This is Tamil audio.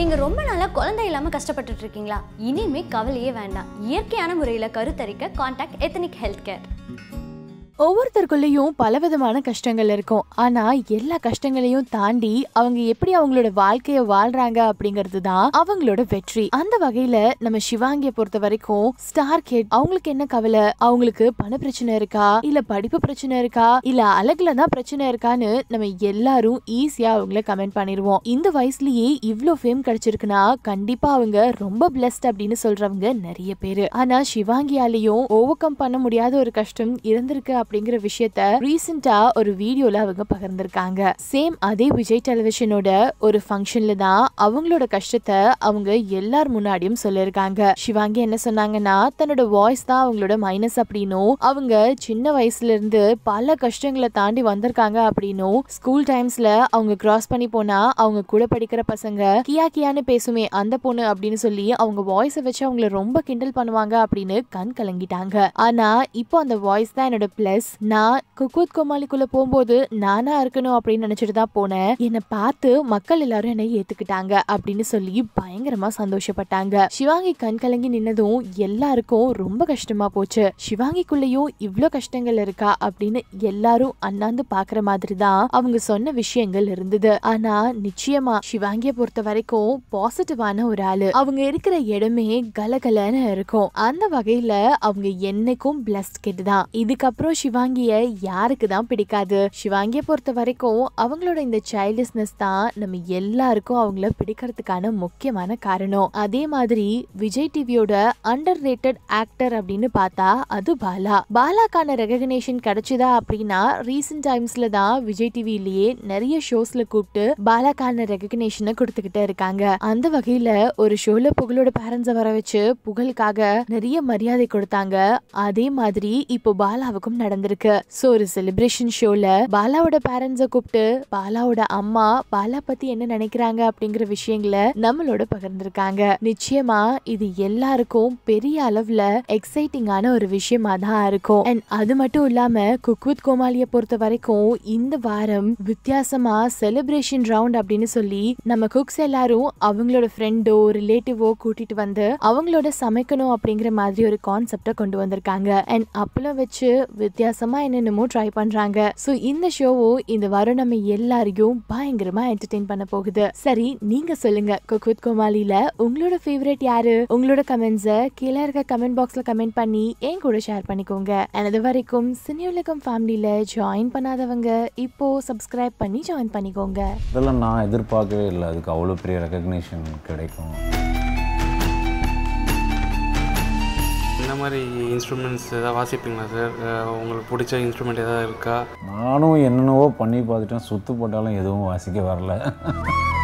நீங்க ரொம்ப நாளா குழந்தை இல்லாம கஷ்டப்பட்டுட்டு இருக்கீங்களா இனிமே கவலையே வேண்டாம் இயற்கையான முறையில் கருத்தரிக்க கான்டாக்ட் எத்தனிக் ஹெல்த் கேர் ஒவ்வொருத்தருக்குள்ளேயும் பலவிதமான கஷ்டங்கள் இருக்கும் ஆனால் எல்லா கஷ்டங்களையும் தாண்டி அவங்க எப்படி அவங்களோட வாழ்க்கையை வாழ்றாங்க அப்படிங்கிறது தான் அவங்களோட வெற்றி அந்த வகையில நம்ம சிவாங்கிய பொறுத்த வரைக்கும் ஸ்டார் கேட் அவங்களுக்கு என்ன கவலை அவங்களுக்கு பண பிரச்சனை இருக்கா இல்ல படிப்பு பிரச்சனை இருக்கா இல்ல அழகுலதான் தான் பிரச்சனை இருக்கான்னு நம்ம எல்லாரும் ஈஸியா அவங்கள கமெண்ட் பண்ணிடுவோம் இந்த வயசுலயே இவ்வளோ ஃபேம் கிடைச்சிருக்குன்னா கண்டிப்பா அவங்க ரொம்ப பிளஸ்ட் அப்படின்னு சொல்றவங்க நிறைய பேரு ஆனா சிவாங்கியாலையும் ஓவர் கம் பண்ண முடியாத ஒரு கஷ்டம் இருந்திருக்கு அப்படிங்கிற விஷயத்த ரீசெண்டா ஒரு வீடியோல அவங்க பகிர்ந்திருக்காங்க சேம் அதே விஜய் டெலிவிஷனோட ஒரு ஃபங்க்ஷன்ல தான் அவங்களோட கஷ்டத்தை அவங்க எல்லார் முன்னாடியும் சொல்லியிருக்காங்க சிவாங்கி என்ன சொன்னாங்கன்னா தன்னோட வாய்ஸ் தான் அவங்களோட மைனஸ் அப்படின்னும் அவங்க சின்ன வயசுல இருந்து பல கஷ்டங்களை தாண்டி வந்திருக்காங்க அப்படின்னும் ஸ்கூல் டைம்ஸ்ல அவங்க கிராஸ் பண்ணி போனா அவங்க கூட படிக்கிற பசங்க கியா கியான்னு பேசுமே அந்த பொண்ணு அப்படின்னு சொல்லி அவங்க வாய்ஸை வச்சு அவங்கள ரொம்ப கிண்டல் பண்ணுவாங்க அப்படின்னு கண் கலங்கிட்டாங்க ஆனா இப்போ அந்த வாய்ஸ் தான் என்னோட பிளஸ் எஸ் நான் குக்கூத் கோமாளிக்குள்ள போகும்போது நானா இருக்கணும் அப்படின்னு நினைச்சிட்டு தான் போனேன் என்னை பார்த்து மக்கள் எல்லாரும் என்னை ஏத்துக்கிட்டாங்க அப்படின்னு சொல்லி பயங்கரமா சந்தோஷப்பட்டாங்க சிவாங்கி கண் கலங்கி நின்னதும் எல்லாருக்கும் ரொம்ப கஷ்டமா போச்சு சிவாங்கிக்குள்ளேயும் இவ்வளவு கஷ்டங்கள் இருக்கா அப்படின்னு எல்லாரும் அண்ணாந்து பாக்குற மாதிரி தான் அவங்க சொன்ன விஷயங்கள் இருந்தது ஆனா நிச்சயமா சிவாங்கிய பொறுத்த வரைக்கும் பாசிட்டிவான ஒரு ஆளு அவங்க இருக்கிற இடமே கலகலன்னு இருக்கும் அந்த வகையில அவங்க என்னைக்கும் பிளஸ்ட் கிட்டு தான் இதுக்கப்புறம் சிவாங்கிய யாருக்கு தான் பிடிக்காது சிவாங்கிய பொறுத்த வரைக்கும் அவங்களோட இந்த சைல்டிஷ்னஸ் தான் நம்ம எல்லாருக்கும் அவங்கள பிடிக்கிறதுக்கான முக்கியமான காரணம் அதே மாதிரி விஜய் டிவியோட அண்டர் ரேட்டட் ஆக்டர் அப்படின்னு பார்த்தா அது பாலா பாலாக்கான ரெகக்னேஷன் கிடைச்சதா அப்படின்னா ரீசெண்ட் டைம்ஸ்ல தான் விஜய் டிவிலேயே நிறைய ஷோஸ்ல கூப்பிட்டு பாலாக்கான ரெகக்னேஷனை கொடுத்துக்கிட்டே இருக்காங்க அந்த வகையில ஒரு ஷோல புகழோட பேரண்ட்ஸை வர வச்சு புகழுக்காக நிறைய மரியாதை கொடுத்தாங்க அதே மாதிரி இப்போ பாலாவுக்கும் நட நடந்திருக்கு ஸோ ஒரு செலிப்ரேஷன் ஷோல பாலாவோட பேரண்ட்ஸை கூப்பிட்டு பாலாவோட அம்மா பாலா பத்தி என்ன நினைக்கிறாங்க அப்படிங்கிற விஷயங்களை நம்மளோட பகிர்ந்திருக்காங்க நிச்சயமா இது எல்லாருக்கும் பெரிய அளவுல எக்ஸைட்டிங்கான ஒரு விஷயமா தான் இருக்கும் அண்ட் அது மட்டும் இல்லாம குக் வித் பொறுத்த வரைக்கும் இந்த வாரம் வித்தியாசமா செலிப்ரேஷன் ரவுண்ட் அப்படின்னு சொல்லி நம்ம குக்ஸ் எல்லாரும் அவங்களோட ஃப்ரெண்டோ ரிலேட்டிவோ கூட்டிட்டு வந்து அவங்களோட சமைக்கணும் அப்படிங்கிற மாதிரி ஒரு கான்செப்டை கொண்டு வந்திருக்காங்க அண்ட் அப்பளம் வச்சு வித் வித்தியாசமாக என்னென்னமோ ட்ரை பண்ணுறாங்க ஸோ இந்த ஷோவோ இந்த வாரம் நம்ம எல்லாரையும் பயங்கரமாக என்டர்டெயின் பண்ண போகுது சரி நீங்கள் சொல்லுங்க குக்வித் கோமாலியில் உங்களோட ஃபேவரட் யாரு உங்களோட கமெண்ட்ஸை கீழே இருக்க கமெண்ட் பாக்ஸில் கமெண்ட் பண்ணி என் கூட ஷேர் பண்ணிக்கோங்க எனது வரைக்கும் சினி உலகம் ஃபேமிலியில் ஜாயின் பண்ணாதவங்க இப்போ சப்ஸ்கிரைப் பண்ணி ஜாயின் பண்ணிக்கோங்க இதெல்லாம் நான் எதிர்பார்க்கவே இல்லை அதுக்கு அவ்வளோ பெரிய ரெக்கக்னேஷன் கிடைக்கும் மாதிரி இன்ஸ்ட்ருமெண்ட்ஸ் எதாவது வாசிப்பீங்களா சார் உங்களுக்கு பிடிச்ச இன்ஸ்ட்ருமெண்ட் எதாவது இருக்கா நானும் என்னென்னவோ பண்ணி பார்த்துட்டேன் சுத்து போட்டாலும் எதுவும் வாசிக்க வரல